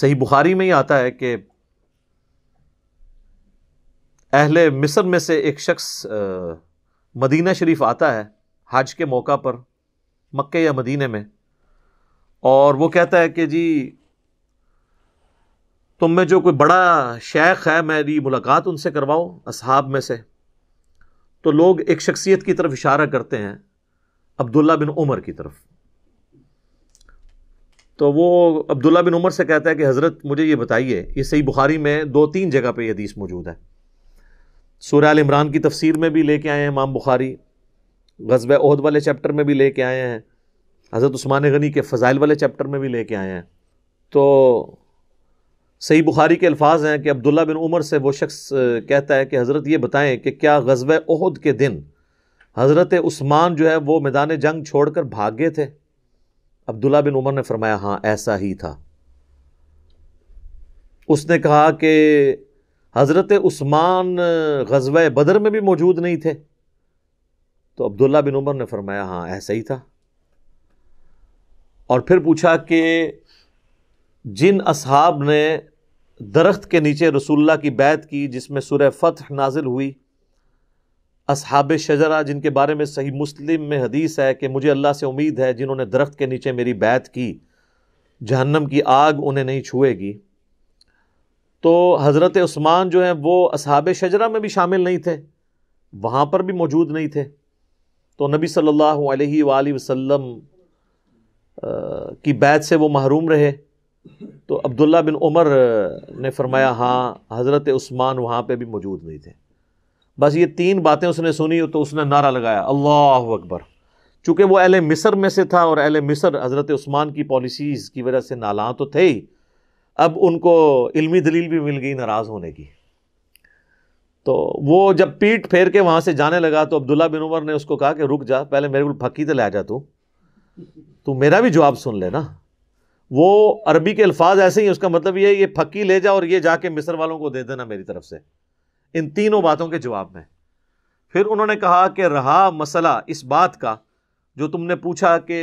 सही बुखारी में ही आता है कि अहले मिस्र में से एक शख्स मदीना शरीफ आता है हज के मौका पर मक्के या मदीने में और वो कहता है कि जी तुम में जो कोई बड़ा शेख है मेरी मुलाकात उनसे करवाओ असहाब में से तो लोग एक शख्सियत की तरफ इशारा करते हैं अब्दुल्ला बिन उमर की तरफ तो वो अब्दुल्ला बिन उमर से कहता है कि हज़रत मुझे ये बताइए ये सही बुखारी में दो तीन जगह पर ये हदीस मौजूद है सूर्य आल इमरान की तफसीर में भी लेके आए हैं इमाम बुखारी गजब अहद वाले चैप्टर में भी ले कर आए हैं हज़रत उस्मान गनी के फ़ज़ाइल वाले चैप्टर में भी ले कर आए हैं तो सही बुखारी के अल्फाज हैं कि अब्दुल्ला बिन उमर से वो शख्स कहता है कि हज़रत ये बताएँ कि क्या गजब अहद के दिन हज़रत उस्मान जो है वो मैदान जंग छोड़ कर भाग गए थे अब्दुल्ला बिन उमर ने फरमाया हाँ ऐसा ही था उसने कहा कि हज़रत उस्मान गजब बदर में भी मौजूद नहीं थे तो अब्दुल्ला बिन उमर ने फरमाया हाँ ऐसा ही था और फिर पूछा कि जिन असहाब ने दरख्त के नीचे रसुल्ला की बैत की जिसमें सुरह फ़तह नाजिल हुई असहाब शजरा जिनके बारे में सही मुस्लिम में हदीस है कि मुझे अल्लाह से उम्मीद है जिन्होंने दरख्त के नीचे मेरी बैत की जहन्नम की आग उन्हें नहीं छुएगी तो हज़रत उस्मान जो हैं वो अब शजरा में भी शामिल नहीं थे वहाँ पर भी मौजूद नहीं थे तो नबी सल्लल्लाहु अलैहि वसल्लम की बैत से वो महरूम रहे तो अब्दुल्ला बिन उमर ने फरमाया हाँ हज़रत उस्मान वहाँ पर भी मौजूद नहीं थे बस ये तीन बातें उसने सुनी तो उसने नारा लगाया अल्लाह अकबर चूँकि वह अहल मिसर में से था और अहल मिसर हज़रत उस्मान की पॉलिसीज़ की वजह से नालां तो थे ही अब उनको इलमी दलील भी मिल गई नाराज़ होने की तो वो जब पीठ फेर के वहाँ से जाने लगा तो अब्दुल्ला बिन उमर ने उसको कहा कि रुक जा पहले मेरे को फकी तो ले जा तू तू मेरा भी जवाब सुन लेना वो अरबी के अल्फाज ऐसे ही उसका मतलब ये है ये फकी ले जा और ये जाके मिस्र वालों को दे देना मेरी तरफ से इन तीनों बातों के जवाब में फिर उन्होंने कहा कि रहा मसला इस बात का जो तुमने पूछा कि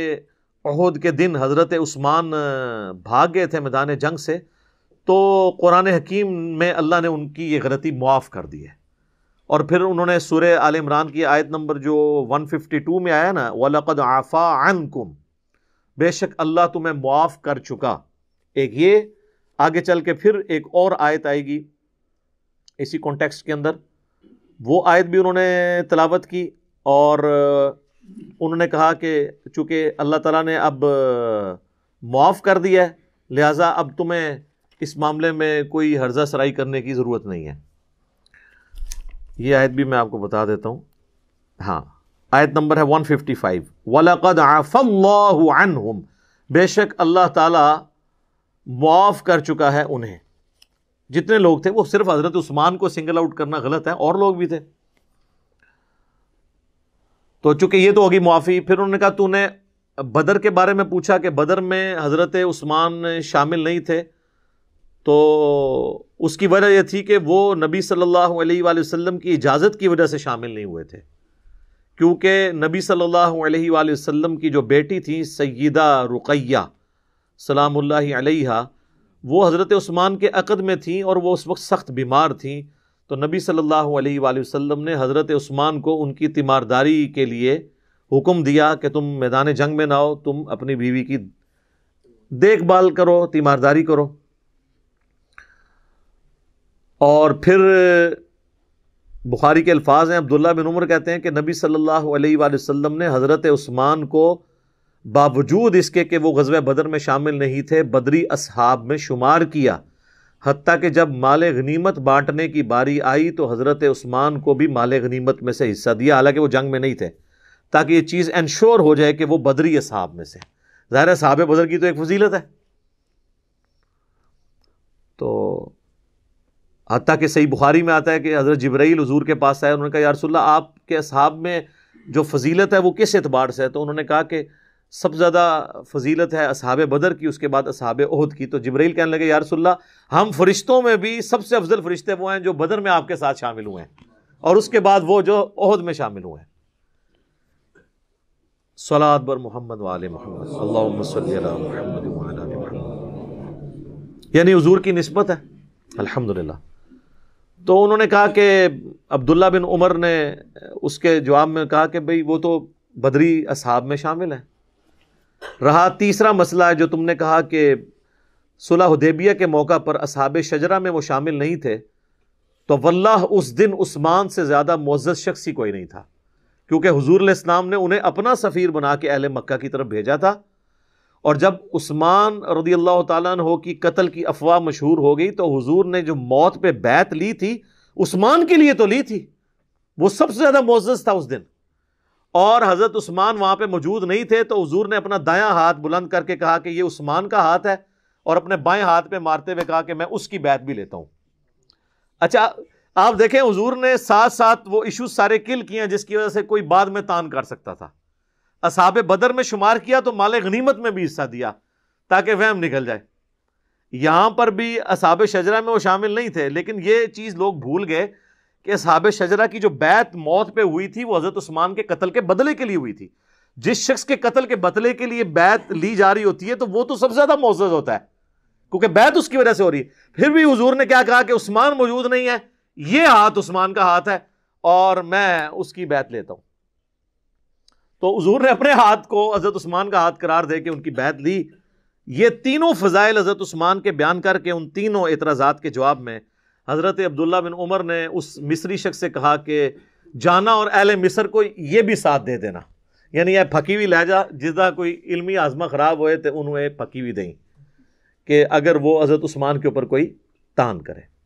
अहद के दिन हज़रत उस्मान भाग गए थे मैदान जंग से तो कुरान हकीम में अल्लाह ने उनकी ये गलती मुआफ़ कर दी है और फिर उन्होंने सुर आल इमरान की आयत नंबर जो वन फिफ्टी टू में आया ना वलक़द आफ़ा अनकुम बेशक अल्लाह तुम्हें मुआफ़ कर चुका एक ये आगे चल के फिर एक और आयत आएगी इसी कॉन्टेक्स्ट के अंदर वो आयत भी उन्होंने तलावत की और उन्होंने कहा कि चूँकि अल्लाह ताला ने अब मुआफ़ कर दिया है लिहाजा अब तुम्हें इस मामले में कोई हर्जा सराई करने की ज़रूरत नहीं है ये आयत भी मैं आपको बता देता हूँ हाँ आयत नंबर है 155 फिफ्टी फाइव वलकद बेशक अल्लाह ताला मुआफ़ कर चुका है उन्हें जितने लोग थे वो सिर्फ हजरत उस्मान को सिंगल आउट करना गलत है और लोग भी थे तो चूंकि ये तो होगी मुआफ़ी फिर उन्होंने कहा तूने बदर के बारे में पूछा कि बदर में हज़रत उस्मान शामिल नहीं थे तो उसकी वजह यह थी कि वो नबी सल्लल्लाहु अलैहि वसल्लम की इजाज़त की वजह से शामिल नहीं हुए थे क्योंकि नबी सल्लल्लाहु अलैहि वसल्लम की जो बेटी थी सैदा रुकैया सलामुल्लाह अलैहा वो हज़रत उस्मान के अक़द में थीं और वह उस वक्त सख्त बीमार थी तो नबी सल्लल्लाहु अलैहि वसल्लम ने हज़रत उस्मान को उनकी तीमारदारी के लिए हुक्म दिया कि तुम मैदान जंग में ना हो तुम अपनी बीवी की देखभाल करो तीमारदारी करो और फिर बुखारी के अल्फाज हैं अब्दुल्ला बिन उमर कहते हैं कि नबी सल्लल्लाहु अलैहि वसल्लम ने हज़रत उस्मान को बावजूद इसके कि वो गजब बदर में शामिल नहीं थे बदरी असहाब में शुमार किया हती कि जब माल गनीमत बांटने की बारी आई तो हज़रत उस्मान को भी माल गनीमत में से हिस्सा दिया हालांकि वो जंग में नहीं थे ताकि ये चीज़ एनश्योर हो जाए कि वो बदरी असहाब में से ज़ाहिर साहब बदर की तो एक फजीलत है तो हती कि सही बुखारी में आता है कि हज़रत जबरील हजूर के पास आए उन्होंने कहा यारसोल्ला आपके असहाब में जो फजीलत है वो किस एतबार से है तो उन्होंने कहा कि सबसे ज़्यादा फजीलत है असहाब बदर की उसके बाद असहाब अहद की तो जबरील कहने लगे यारसोल्ला हम फरिश्तों में भी सबसे अफजल फरिश्ते वो हैं जो बदर में आपके साथ शामिल हुए हैं और उसके बाद वो जो अहद में शामिल हुए हैं सलाद बर मोहम्मद वाल मोहम्मद यानी हजूर की नस्बत है अल्हम्दुलिल्लाह तो उन्होंने कहा कि अब्दुल्ला बिन उमर ने उसके जवाब में कहा कि भाई वो तो बदरी असहाब में शामिल हैं रहा तीसरा मसला जो तुमने कहा कि सुलह हदेबिया के मौका पर असहाब शजरा में वो शामिल नहीं थे तो वल्लाह उस दिन उस्मान से ज़्यादा मोज़ शख्स ही कोई नहीं था क्योंकि हजूर इस्लाम ने उन्हें अपना सफ़ीर बना के अहल मक्का की तरफ भेजा था और जब उस्मान रदी अल्लाह तहो की कत्ल की अफवाह मशहूर हो गई तो हजूर ने जो मौत पर बैत ली थी उस्मान के लिए तो ली थी वो सबसे ज़्यादा मोज़ था उस दिन और हज़रत उस्मान वहां पर मौजूद नहीं थे तो हजूर ने अपना दाया हाथ बुलंद करके कहा कि ये उस्मान का हाथ है और अपने बाएं हाथ पे मारते हुए कहा कि मैं उसकी बैत भी लेता हूं अच्छा आप देखें हजूर ने साथ साथ वो इशूज़ सारे किल किए जिसकी वजह से कोई बाद में तान कर सकता था असाब बदर में शुमार किया तो माले गनीमत में भी हिस्सा दिया ताकि वहम निकल जाए यहां पर भी असाब शजरा में वो शामिल नहीं थे लेकिन ये चीज़ लोग भूल गए कि साहब शजरा की जो बैत मौत पर हुई थी वो हज़रत उस्मान के कतल के बदले के लिए हुई थी जिस शख्स के कतल के बदले के लिए बैत ली जा रही होती है तो वो तो सबसे ज़्यादा मोज़ होता है क्योंकि बैत उसकी वजह से हो रही है फिर भी हजूर ने क्या कहा कि उस्मान मौजूद नहीं है ये हाथ उस्मान का हाथ है और मैं उसकी बैत लेता हूं तो हजूर ने अपने हाथ को अजरत उस्मान का हाथ करार दे के उनकी बैत ली ये तीनों फ़जाइल हज़रत उस्मान के बयान करके उन तीनों एतराज़ात के जवाब में हज़रत अब्दुल्ला बिन उमर ने उस मिसरी शख्स से कहा कि जाना और अहल मिसर को ये भी साथ दे देना यानी यह पकी हुई लह जा जिसका कोई इलमी आजमा ख़राब होए तो पकी हुई दें कि अगर वो हज़रत उस्मान के ऊपर कोई तान करे